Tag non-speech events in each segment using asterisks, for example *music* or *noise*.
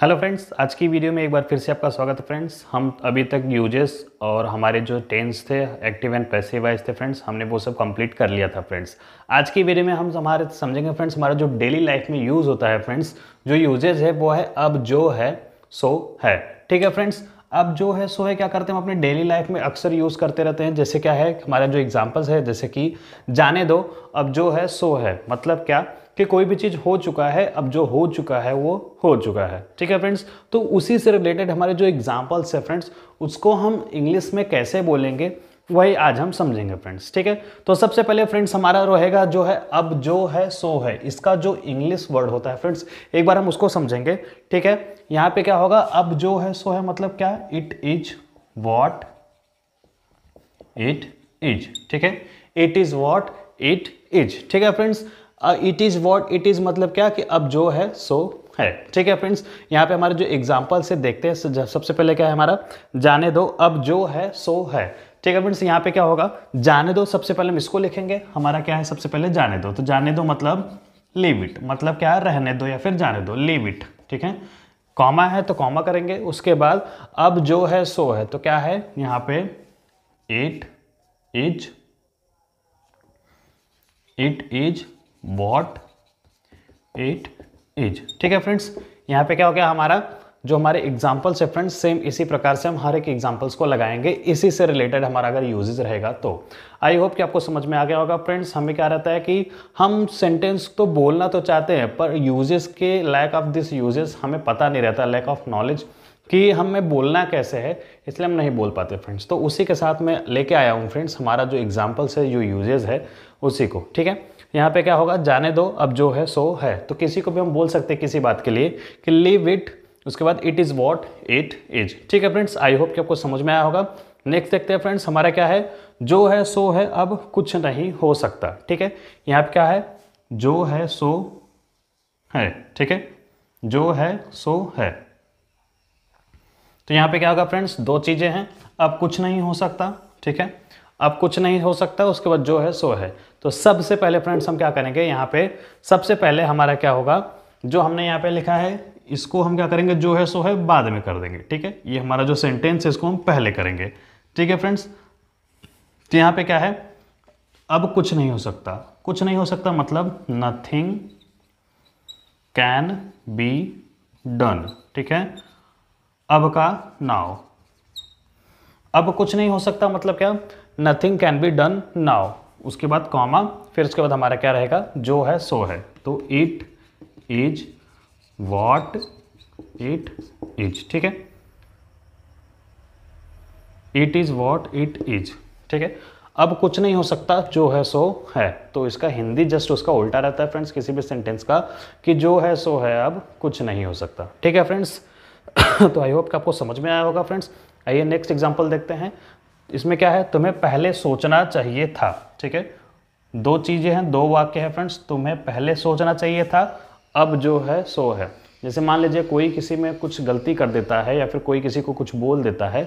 hello friends आज की video में एक बार फिर से आपका स्वागत है फ्रेंड्स हम अभी तक यूजेस और हमारे जो टेंस थे एक्टिव एंड पैसिव वाइज थे फ्रेंड्स हमने वो सब कंप्लीट कर लिया था फ्रेंड्स आज की वीडियो में हम हमारे समझेंगे फ्रेंड्स हमारा जो डेली लाइफ में यूज़ होता है फ्रेंड्स जो यूजेज है वो है अब जो है सो है ठीक है फ्रेंड्स अब जो है सो है क्या करते हैं हम अपने डेली लाइफ में अक्सर यूज़ करते रहते हैं जैसे क्या है हमारा जो एग्जाम्पल्स है जैसे कि जाने दो अब जो है सो है मतलब क्या कि कोई भी चीज़ हो चुका है अब जो हो चुका है वो हो चुका है ठीक है फ्रेंड्स तो उसी से रिलेटेड हमारे जो एग्जाम्पल्स है फ्रेंड्स उसको हम इंग्लिश में कैसे बोलेंगे वही आज हम समझेंगे फ्रेंड्स ठीक है तो सबसे पहले फ्रेंड्स हमारा रहेगा जो है अब जो है सो है इसका जो इंग्लिश वर्ड होता है फ्रेंड्स एक बार हम उसको समझेंगे ठीक है यहाँ पे क्या होगा अब जो है सो है मतलब क्या it is what it is ठीक है it is what it is ठीक है friends it is what it is मतलब क्या कि अब जो है सो है ठीक है फ्रेंड्स यहाँ पे हमारे जो एग्जाम्पल से देखते हैं सबसे पहले क्या है हमारा जाने दो अब जो है सो है ठीक है फ्रेंड्स यहाँ पे क्या होगा जाने दो सबसे पहले हम इसको लिखेंगे हमारा क्या है सबसे पहले जाने दो तो जाने दो मतलब लीव इट मतलब क्या है रहने दो या फिर जाने दो लीव इट ठीक है कॉमा है तो कॉमा करेंगे उसके बाद अब जो है सो है तो क्या है यहाँ पे it is it is what it is ठीक है फ्रेंड्स यहाँ पे क्या हो गया हमारा जो हमारे एग्जाम्पल्स है फ्रेंड्स सेम इसी प्रकार से हम हर एक एग्जाम्पल्स को लगाएंगे इसी से रिलेटेड हमारा अगर यूजेज रहेगा तो आई होप कि आपको समझ में आ गया होगा फ्रेंड्स हमें क्या रहता है कि हम सेंटेंस तो बोलना तो चाहते हैं पर यूजेस के लैक ऑफ दिस यूजेस हमें पता नहीं रहता लैक ऑफ नॉलेज कि हमें बोलना कैसे है इसलिए हम नहीं बोल पाते फ्रेंड्स तो उसी के साथ मैं लेके आया हूँ फ्रेंड्स हमारा जो एग्जाम्पल्स है जो यूजेज है उसी को ठीक है यहाँ पे क्या होगा जाने दो अब जो है सो है तो किसी को भी हम बोल सकते हैं किसी बात के लिए कि लिव इट उसके बाद it is what it is ठीक है फ्रेंड्स आई होप कि आपको समझ में आया होगा नेक्स्ट देखते हैं फ्रेंड्स हमारा क्या है जो है सो है अब कुछ नहीं हो सकता ठीक है यहाँ पे क्या है जो है सो है ठीक है जो है सो है तो यहाँ पे क्या होगा फ्रेंड्स दो चीज़ें हैं अब कुछ नहीं हो सकता ठीक है अब कुछ नहीं हो सकता उसके बाद जो है सो है तो सबसे पहले फ्रेंड्स हम क्या करेंगे यहाँ पे सबसे पहले हमारा क्या होगा जो हमने यहाँ पे लिखा है इसको हम क्या करेंगे जो है सो है बाद में कर देंगे ठीक है ये हमारा जो सेंटेंस है इसको हम पहले करेंगे ठीक है फ्रेंड्स तो यहाँ पे क्या है अब कुछ नहीं हो सकता कुछ नहीं हो सकता मतलब नथिंग कैन बी डन ठीक है अब का नाव अब कुछ नहीं हो सकता मतलब क्या nothing can be done now उसके बाद कॉमा फिर उसके बाद हमारा क्या रहेगा जो है सो है तो it is what it is ठीक है it is what it is ठीक है अब कुछ नहीं हो सकता जो है सो है तो इसका हिंदी जस्ट उसका उल्टा रहता है फ्रेंड्स किसी भी सेंटेंस का कि जो है सो है अब कुछ नहीं हो सकता ठीक है फ्रेंड्स *coughs* तो आई होप कि आपको समझ में आया होगा फ्रेंड्स आइए नेक्स्ट एग्जाम्पल देखते हैं इसमें क्या है तुम्हें पहले सोचना चाहिए था ठीक है दो चीज़ें हैं दो वाक्य हैं फ्रेंड्स तुम्हें पहले सोचना चाहिए था अब जो है सो है जैसे मान लीजिए कोई किसी में कुछ गलती कर देता है या फिर कोई किसी को कुछ बोल देता है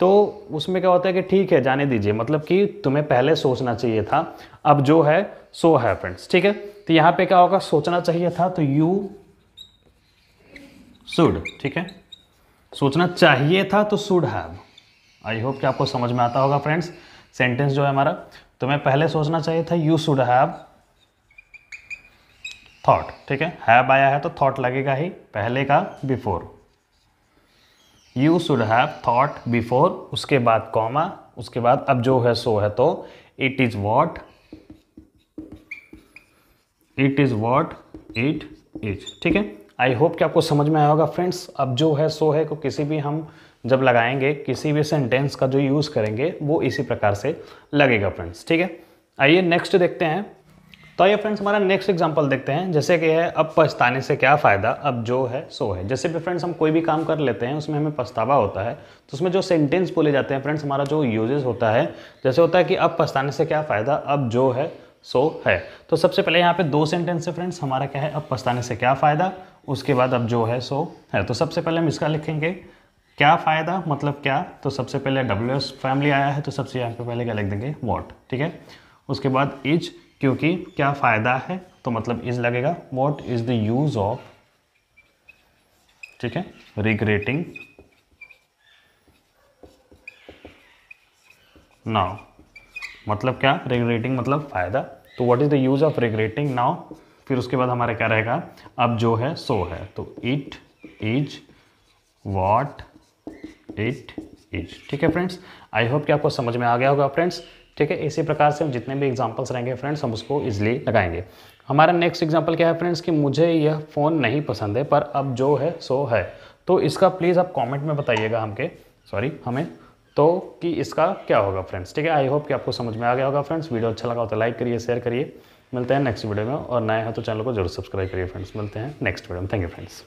तो उसमें क्या होता है कि ठीक है जाने दीजिए मतलब कि तुम्हें पहले सोचना चाहिए था अब जो है सो है फ्रेंड्स ठीक है तो यहाँ पे क्या होगा सोचना चाहिए था तो यू सुड ठीक है सोचना चाहिए था तो शुड हैव आई होप कि आपको समझ में आता होगा फ्रेंड्स सेंटेंस जो है हमारा तो मैं पहले सोचना चाहिए था यू शुड हैव थॉट ठीक है हैव आया है तो थॉट लगेगा ही पहले का before you should have thought before उसके बाद कॉमा उसके बाद अब जो है सो है तो it is what it is what it is ठीक है आई होप कि आपको समझ में आया होगा फ्रेंड्स अब जो है सो है को किसी भी हम जब लगाएंगे किसी भी सेंटेंस का जो यूज़ करेंगे वो इसी प्रकार से लगेगा फ्रेंड्स ठीक है आइए नेक्स्ट देखते हैं तो आइए फ्रेंड्स हमारा नेक्स्ट एग्जांपल देखते हैं जैसे कि है अब पछताने से क्या फ़ायदा अब जो है सो है जैसे भी फ्रेंड्स हम कोई भी काम कर लेते हैं उसमें हमें पछतावा होता है तो उसमें जो सेंटेंस बोले जाते हैं फ्रेंड्स हमारा जो यूजेस होता है जैसे होता है कि अब पछताने से क्या फ़ायदा अब जो है सो है तो सबसे पहले यहाँ पे दो सेंटेंस है फ्रेंड्स हमारा क्या है अब पछताने से क्या फ़ायदा उसके बाद अब जो है सो है तो सबसे पहले हम इसका लिखेंगे क्या फ़ायदा मतलब क्या तो सबसे पहले डब्ल्यू फैमिली आया है तो सबसे यहाँ पे पहले क्या लिख देंगे वॉट ठीक है उसके बाद इज क्योंकि क्या फ़ायदा है तो मतलब इज लगेगा what is the use of ठीक है रिग्रेटिंग नाउ मतलब क्या रिग्रेटिंग मतलब फ़ायदा तो what is the use of regretting now फिर उसके बाद हमारा क्या रहेगा अब जो है सो है तो it is what it it ठीक है फ्रेंड्स आई होप कि आपको समझ में आ गया होगा फ्रेंड्स ठीक है इसी प्रकार से हम जितने भी एग्जाम्पल्स रहेंगे फ्रेंड्स हम उसको इजिली लगाएंगे हमारा नेक्स्ट एग्जाम्पल क्या है फ्रेंड्स कि मुझे यह फ़ोन नहीं पसंद है पर अब जो है सो है तो इसका प्लीज़ आप कमेंट में बताइएगा हमके सॉरी हमें तो कि इसका क्या होगा फ्रेंड्स ठीक है आई होप कि आपको समझ में आ गया होगा फ्रेंड्स वीडियो अच्छा लगा हो तो लाइक करिए शेयर करिए मिलते हैं नेक्स्ट वीडियो में और नए हैं तो चैनल को जरूर सब्सक्राइब करिए फ्रेंड्स मिलते हैं नेक्स्ट वीडियो में थैंक यू फ्रेंड्स